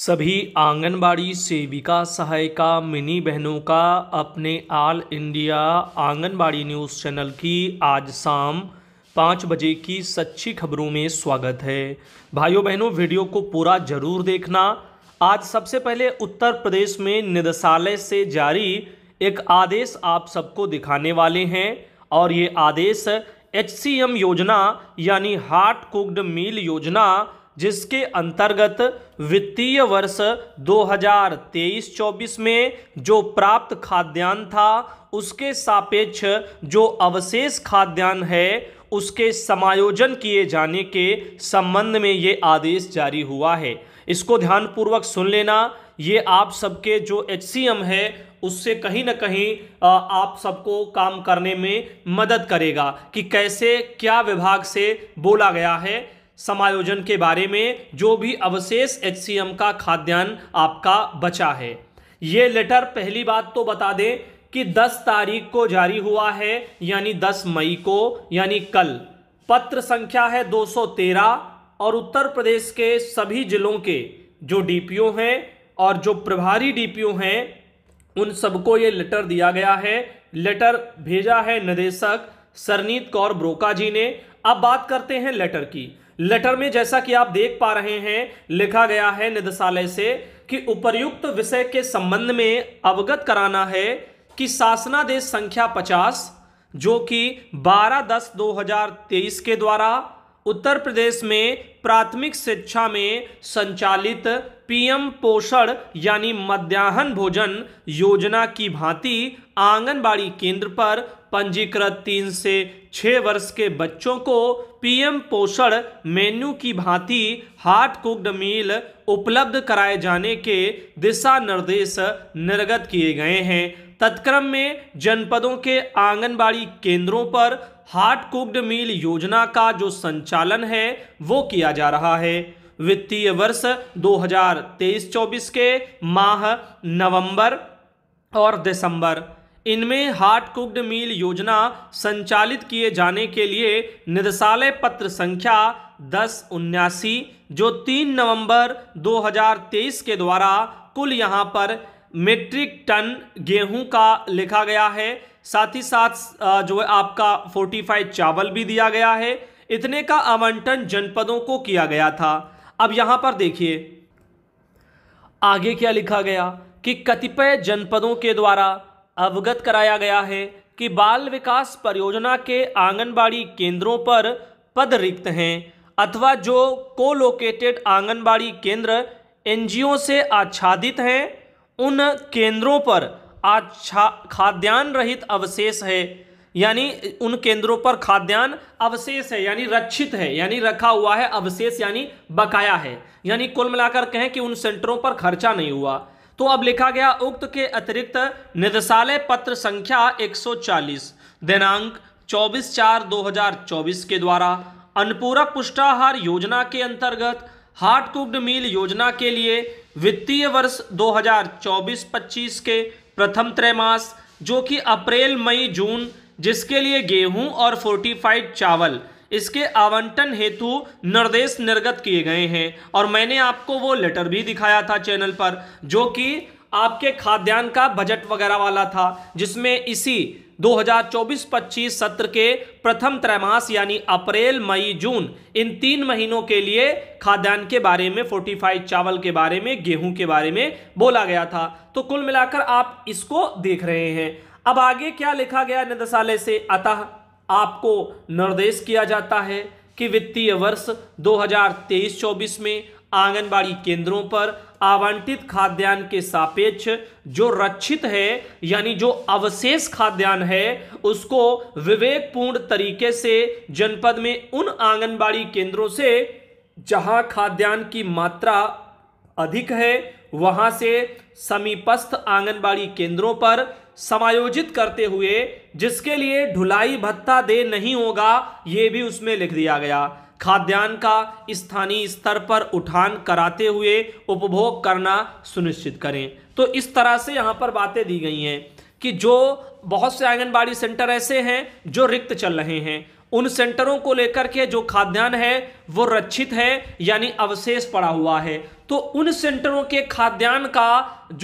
सभी आंगनबाड़ी सेविका सहायिका मिनी बहनों का अपने all India anganwadi news channel की आज शाम पाँच बजे की सच्ची खबरों में स्वागत है भाइयों बहनों वीडियो को पूरा जरूर देखना आज सबसे पहले उत्तर प्रदेश में निदेशालय से जारी एक आदेश आप सबको दिखाने वाले हैं और ये आदेश एच योजना यानी हार्ट कुकड मील योजना जिसके अंतर्गत वित्तीय वर्ष 2023-24 में जो प्राप्त खाद्यान्न था उसके सापेक्ष जो अवशेष खाद्यान्न है उसके समायोजन किए जाने के संबंध में ये आदेश जारी हुआ है इसको ध्यानपूर्वक सुन लेना ये आप सबके जो एच है उससे कहीं ना कहीं आप सबको काम करने में मदद करेगा कि कैसे क्या विभाग से बोला गया है समायोजन के बारे में जो भी अवशेष एच का खाद्यान्न आपका बचा है ये लेटर पहली बात तो बता दें कि 10 तारीख को जारी हुआ है यानी 10 मई को यानी कल पत्र संख्या है 213 और उत्तर प्रदेश के सभी जिलों के जो डीपीओ हैं और जो प्रभारी डीपीओ हैं उन सबको ये लेटर दिया गया है लेटर भेजा है निदेशक सरनीत कौर ब्रोका जी ने अब बात करते हैं लेटर की लेटर में जैसा कि आप देख पा रहे हैं लिखा गया है निदेशालय से कि उपर्युक्त विषय के संबंध में अवगत कराना है कि शासनादेश संख्या 50 जो कि 12 दस 2023 के द्वारा उत्तर प्रदेश में प्राथमिक शिक्षा में संचालित पीएम पोषण यानी मध्याह्न भोजन योजना की भांति आंगनबाड़ी केंद्र पर पंजीकृत तीन से छः वर्ष के बच्चों को पीएम पोषण मेन्यू की भांति हार्ट कुकड मील उपलब्ध कराए जाने के दिशा निर्देश निर्गत किए गए हैं तत्क्रम में जनपदों के आंगनबाड़ी केंद्रों पर हार्ट कुक्ड मील योजना का जो संचालन है वो किया जा रहा है वित्तीय वर्ष 2023-24 के माह नवंबर और दिसंबर इनमें हार्ट कुक्ड मील योजना संचालित किए जाने के लिए निदेशालय पत्र संख्या दस उन्यासी जो 3 नवंबर 2023 के द्वारा कुल यहां पर मेट्रिक टन गेहूं का लिखा गया है साथ ही साथ जो है आपका फोर्टिफाइड चावल भी दिया गया है इतने का आवंटन जनपदों को किया गया था अब यहाँ पर देखिए आगे क्या लिखा गया कि कतिपय जनपदों के द्वारा अवगत कराया गया है कि बाल विकास परियोजना के आंगनबाड़ी केंद्रों पर पद रिक्त हैं अथवा जो को लोकेटेड आंगनबाड़ी केंद्र एनजीओ से आच्छादित हैं उन केंद्रों पर आच्छा खाद्यान्न रहित अवशेष है यानी उन केंद्रों पर खाद्यान्न अवशेष है यानी रक्षित है यानी रखा हुआ है अवशेष यानी बकाया है यानी कुल मिलाकर कहें कि उन सेंटरों पर खर्चा नहीं हुआ तो अब लिखा गया उक्त के अतिरिक्त निदेशालय पत्र संख्या 140 दिनांक 24 चार 2024 के द्वारा अनपूरक पुष्टाहार योजना के अंतर्गत हार्ट कुक्ड मील योजना के लिए वित्तीय वर्ष 2024-25 के प्रथम त्रैमास जो कि अप्रैल मई जून जिसके लिए गेहूं और फोर्टिफाइड चावल इसके आवंटन हेतु निर्देश निर्गत किए गए हैं और मैंने आपको वो लेटर भी दिखाया था चैनल पर जो कि आपके खाद्यान्न का बजट वगैरह वाला था जिसमें इसी 2024-25 सत्र के प्रथम त्रैमास यानी अप्रैल मई जून इन तीन महीनों के लिए खाद्यान्न के बारे में फोर्टिफाइड चावल के बारे में गेहूं के बारे में बोला गया था तो कुल मिलाकर आप इसको देख रहे हैं अब आगे क्या लिखा गया निदेशालय से अतः आपको निर्देश किया जाता है कि वित्तीय वर्ष 2023-24 में आंगनबाड़ी केंद्रों पर आवंटित खाद्यान्न के सापेक्ष जो रक्षित है यानी जो अवशेष खाद्यान्न है उसको विवेकपूर्ण तरीके से जनपद में उन आंगनबाड़ी केंद्रों से जहां खाद्यान्न की मात्रा अधिक है वहां से समीपस्थ आंगनबाड़ी केंद्रों पर समायोजित करते हुए जिसके लिए ढुलाई भत्ता दे नहीं होगा ये भी उसमें लिख दिया गया खाद्यान्न का स्थानीय स्तर पर उठान कराते हुए उपभोग करना सुनिश्चित करें तो इस तरह से यहाँ पर बातें दी गई हैं कि जो बहुत से आंगनबाड़ी सेंटर ऐसे हैं जो रिक्त चल रहे हैं उन सेंटरों को लेकर के जो खाद्यान्न है वो रक्षित है यानी अवशेष पड़ा हुआ है तो उन सेंटरों के खाद्यान्न का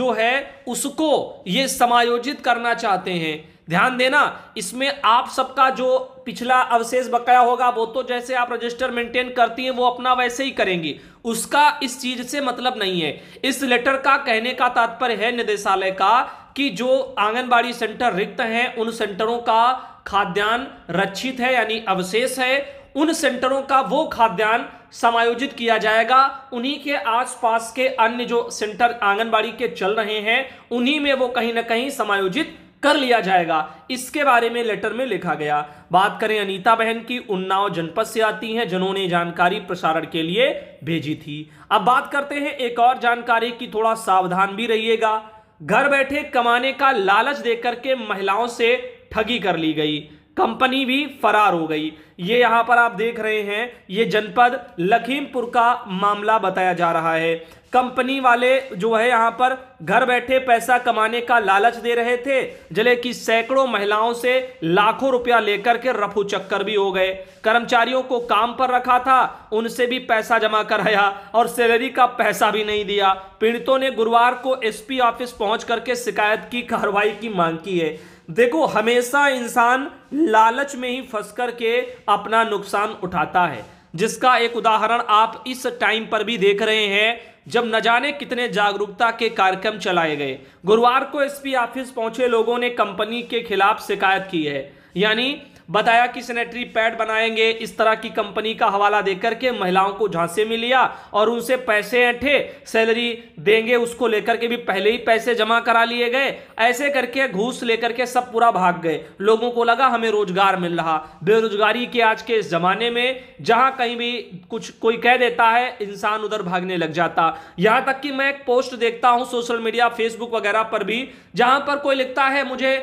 जो है उसको ये समायोजित करना चाहते हैं ध्यान देना इसमें आप सबका जो पिछला अवशेष बकाया होगा वो तो जैसे आप रजिस्टर मेंटेन करती हैं वो अपना वैसे ही करेंगी उसका इस चीज से मतलब नहीं है इस लेटर का कहने का तात्पर्य है निदेशालय का कि जो आंगनबाड़ी सेंटर रिक्त हैं उन सेंटरों का खाद्यान्न रक्षित है यानी अवशेष है उन सेंटरों का वो खाद्यान्न समायोजित किया जाएगा उन्हीं के आसपास के अन्य जो सेंटर आंगनबाड़ी के चल रहे हैं उन्हीं में वो कहीं ना कहीं समायोजित कर लिया जाएगा इसके बारे में लेटर में लिखा गया बात करें अनीता बहन की उन्नाव जनपद से आती हैं जिन्होंने जानकारी प्रसारण के लिए भेजी थी अब बात करते हैं एक और जानकारी की थोड़ा सावधान भी रहिएगा घर बैठे कमाने का लालच देकर के महिलाओं से ठगी कर ली गई कंपनी भी फरार हो गई ये यहाँ पर आप देख रहे हैं ये जनपद लखीमपुर का मामला बताया जा रहा है कंपनी वाले जो है यहां पर घर बैठे पैसा कमाने का लालच दे रहे थे जिले की सैकड़ों महिलाओं से लाखों रुपया लेकर के रफू चक्कर भी हो गए कर्मचारियों को काम पर रखा था उनसे भी पैसा जमा कराया और सैलरी का पैसा भी नहीं दिया पीड़ितों ने गुरुवार को एसपी ऑफिस पहुंच करके शिकायत की कार्रवाई की मांग की है देखो हमेशा इंसान लालच में ही फंस करके अपना नुकसान उठाता है जिसका एक उदाहरण आप इस टाइम पर भी देख रहे हैं जब न जाने कितने जागरूकता के कार्यक्रम चलाए गए गुरुवार को एसपी ऑफिस पहुंचे लोगों ने कंपनी के खिलाफ शिकायत की है यानी बताया कि सैनिटरी पैड बनाएंगे इस तरह की कंपनी का हवाला देकर के महिलाओं को झांसे में लिया और उनसे पैसे ऐठे सैलरी देंगे उसको लेकर के भी पहले ही पैसे जमा करा लिए गए ऐसे करके घूस लेकर के सब पूरा भाग गए लोगों को लगा हमें रोजगार मिल रहा बेरोजगारी के आज के इस जमाने में जहां कहीं भी कुछ कोई कह देता है इंसान उधर भागने लग जाता यहां तक कि मैं एक पोस्ट देखता हूं सोशल मीडिया फेसबुक वगैरह पर भी जहां पर कोई लिखता है मुझे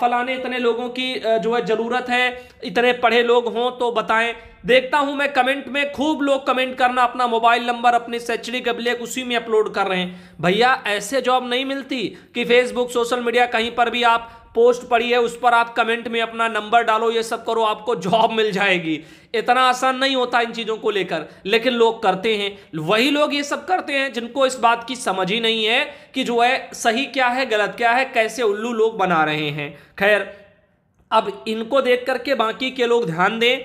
फलाने इतने लोगों की जो है जरूरत है हैं इतने पढ़े लोग हों तो बताएं देखता हूं मैं कमेंट में खूब लोग कमेंट करना अपना मोबाइल नंबर अपनी शैक्षणिक अभिलेख उसी में अपलोड कर रहे हैं भैया ऐसे जॉब नहीं मिलती कि फेसबुक सोशल मीडिया कहीं पर भी आप पोस्ट पड़ी है उस पर आप कमेंट में अपना नंबर डालो ये सब करो आपको जॉब मिल जाएगी इतना आसान नहीं होता इन चीज़ों को लेकर लेकिन लोग करते हैं वही लोग ये सब करते हैं जिनको इस बात की समझ ही नहीं है कि जो है सही क्या है गलत क्या है कैसे उल्लू लोग बना रहे हैं खैर अब इनको देख करके बाकी के लोग ध्यान दें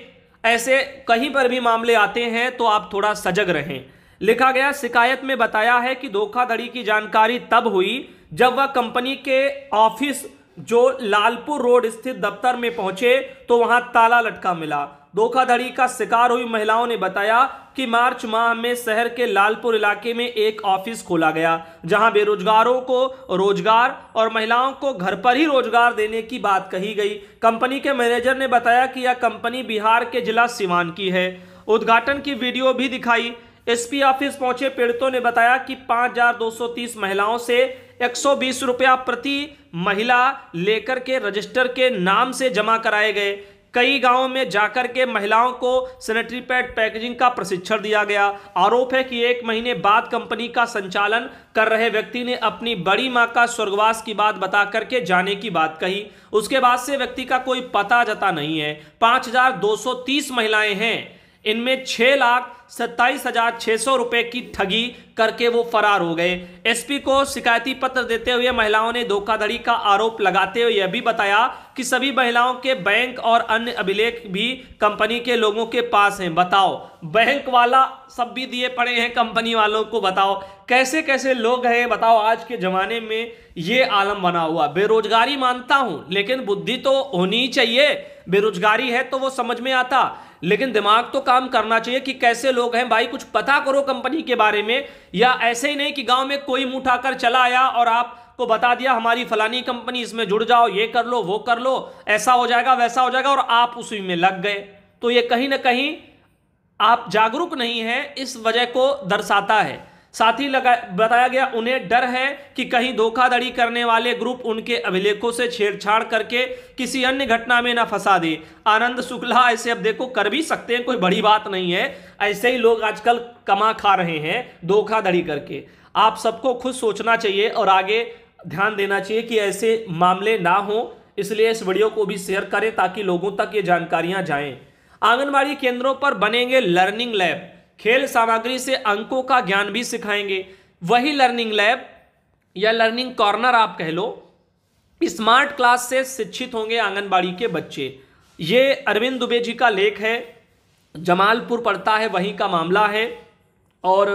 ऐसे कहीं पर भी मामले आते हैं तो आप थोड़ा सजग रहें लिखा गया शिकायत में बताया है कि धोखाधड़ी की जानकारी तब हुई जब वह कंपनी के ऑफिस जो लालपुर रोड स्थित दफ्तर में पहुंचे तो वहां ताला लटका मिला धोखाधड़ी का शिकार हुई महिलाओं ने बताया कि मार्च माह में शहर के लालपुर इलाके में एक ऑफिस खोला गया जहां बेरोजगारों को रोजगार और महिलाओं को घर पर ही रोजगार देने की बात कही गई कंपनी के मैनेजर ने बताया कि यह कंपनी बिहार के जिला सिवान की है उद्घाटन की वीडियो भी दिखाई एसपी ऑफिस पहुंचे पीड़ितों ने बताया कि 5,230 महिलाओं से एक रुपया प्रति महिला लेकर के रजिस्टर के नाम से जमा कराए गए कई गांवों में जाकर के महिलाओं को सैनिटरी पैड पैकेजिंग का प्रशिक्षण दिया गया आरोप है कि एक महीने बाद कंपनी का संचालन कर रहे व्यक्ति ने अपनी बड़ी माँ का स्वर्गवास की बात बता करके जाने की बात कही उसके बाद से व्यक्ति का कोई पता जता नहीं है 5,230 महिलाएं हैं इनमें छह लाख सत्ताईस हजार छह सौ रुपए की ठगी करके वो फरार हो गए एसपी को शिकायती पत्र देते हुए महिलाओं ने धोखाधड़ी का आरोप लगाते हुए यह भी बताया कि सभी महिलाओं के बैंक और अन्य अभिलेख भी कंपनी के लोगों के पास हैं बताओ बैंक वाला सब भी दिए पड़े हैं कंपनी वालों को बताओ कैसे कैसे लोग हैं बताओ आज के ज़माने में ये आलम बना हुआ बेरोजगारी मानता हूँ लेकिन बुद्धि तो होनी ही चाहिए बेरोजगारी है तो वो समझ में आता लेकिन दिमाग तो काम करना चाहिए कि कैसे लोग हैं भाई कुछ पता करो कंपनी के बारे में या ऐसे ही नहीं कि गांव में कोई मुठ उठाकर चला आया और आप को बता दिया हमारी फलानी कंपनी इसमें जुड़ जाओ ये कर लो वो कर लो ऐसा हो जाएगा वैसा हो जाएगा और आप उसी में लग गए तो ये कहीं ना कहीं आप जागरूक नहीं हैं इस वजह को दर्शाता है साथ ही लगा बताया गया उन्हें डर है कि कहीं धोखाधड़ी करने वाले ग्रुप उनके अभिलेखों से छेड़छाड़ करके किसी अन्य घटना में ना फंसा दे आनंद शुक्ला ऐसे अब देखो कर भी सकते हैं कोई बड़ी बात नहीं है ऐसे ही लोग आजकल कमा खा रहे हैं धोखाधड़ी करके आप सबको खुद सोचना चाहिए और आगे ध्यान देना चाहिए कि ऐसे मामले ना हों इसलिए इस वीडियो को भी शेयर करें ताकि लोगों तक ये जानकारियां जाएं आंगनबाड़ी केंद्रों पर बनेंगे लर्निंग लैब खेल सामग्री से अंकों का ज्ञान भी सिखाएंगे वही लर्निंग लैब या लर्निंग कॉर्नर आप कह लो स्मार्ट क्लास से शिक्षित होंगे आंगनबाड़ी के बच्चे ये अरविंद दुबे जी का लेख है जमालपुर पड़ता है वहीं का मामला है और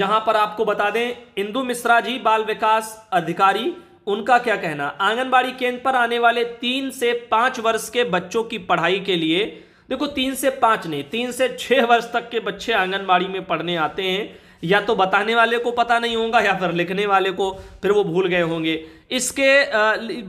यहां पर आपको बता दें इंदु मिश्रा जी बाल विकास अधिकारी उनका क्या कहना आंगनबाड़ी केंद्र पर आने वाले तीन से पांच वर्ष के बच्चों की पढ़ाई के लिए देखो तीन से पांच नहीं तीन से छह वर्ष तक के बच्चे आंगनबाड़ी में पढ़ने आते हैं या तो बताने वाले को पता नहीं होगा या फिर लिखने वाले को फिर वो भूल गए होंगे इसके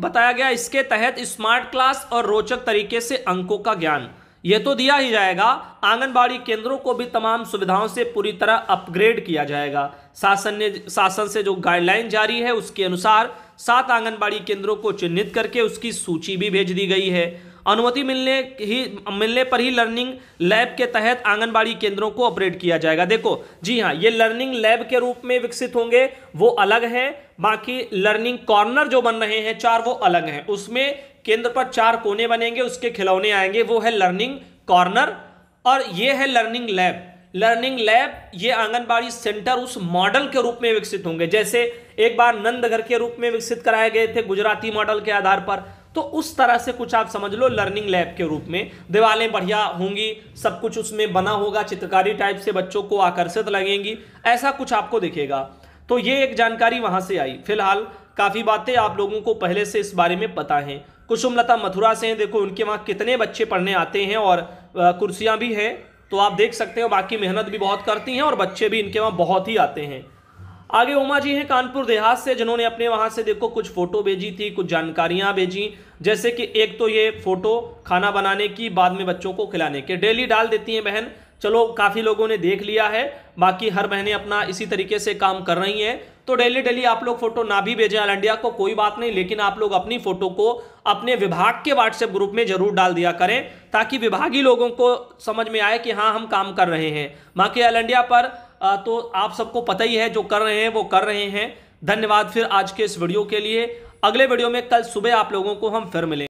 बताया गया इसके तहत स्मार्ट क्लास और रोचक तरीके से अंकों का ज्ञान यह तो दिया ही जाएगा आंगनबाड़ी केंद्रों को भी तमाम सुविधाओं से पूरी तरह अपग्रेड किया जाएगा शासन ने शासन से जो गाइडलाइन जारी है उसके अनुसार सात आंगनबाड़ी केंद्रों को चिन्हित करके उसकी सूची भी भेज दी गई है अनुमति मिलने ही मिलने पर ही लर्निंग लैब के तहत आंगनबाड़ी केंद्रों को ऑपरेट किया जाएगा देखो जी हाँ ये लर्निंग लैब के रूप में विकसित होंगे वो अलग हैं बाकी लर्निंग कॉर्नर जो बन रहे हैं चार वो अलग हैं उसमें केंद्र पर चार कोने बनेंगे उसके खिलौने आएंगे वो है लर्निंग कॉर्नर और ये है लर्निंग लैब लर्निंग लैब ये आंगनबाड़ी सेंटर उस मॉडल के रूप में विकसित होंगे जैसे एक बार नंदघर के रूप में विकसित कराए गए थे गुजराती मॉडल के आधार पर तो उस तरह से कुछ आप समझ लो लर्निंग लैब के रूप में दीवारें बढ़िया होंगी सब कुछ उसमें बना होगा चित्रकारी टाइप से बच्चों को आकर्षित लगेंगी ऐसा कुछ आपको दिखेगा तो ये एक जानकारी वहां से आई फिलहाल काफ़ी बातें आप लोगों को पहले से इस बारे में पता हैं कुसुमलता मथुरा से हैं देखो उनके वहाँ कितने बच्चे पढ़ने आते हैं और कुर्सियाँ भी हैं तो आप देख सकते हो बाकी मेहनत भी बहुत करती हैं और बच्चे भी इनके वहाँ बहुत ही आते हैं आगे उमा जी हैं कानपुर देहात से जिन्होंने अपने वहाँ से देखो कुछ फ़ोटो भेजी थी कुछ जानकारियाँ भेजी जैसे कि एक तो ये फ़ोटो खाना बनाने की बाद में बच्चों को खिलाने के डेली डाल देती हैं बहन चलो काफ़ी लोगों ने देख लिया है बाकी हर महीने अपना इसी तरीके से काम कर रही हैं तो डेली डेली आप लोग फोटो ना भी भेजें अलंडिया को कोई बात नहीं लेकिन आप लोग अपनी फोटो को अपने विभाग के व्हाट्सएप ग्रुप में जरूर डाल दिया करें ताकि विभागी लोगों को समझ में आए कि हाँ हम काम कर रहे हैं बाकी अलंडिया पर तो आप सबको पता ही है जो कर रहे हैं वो कर रहे हैं धन्यवाद फिर आज के इस वीडियो के लिए अगले वीडियो में कल सुबह आप लोगों को हम फिर मिलेंगे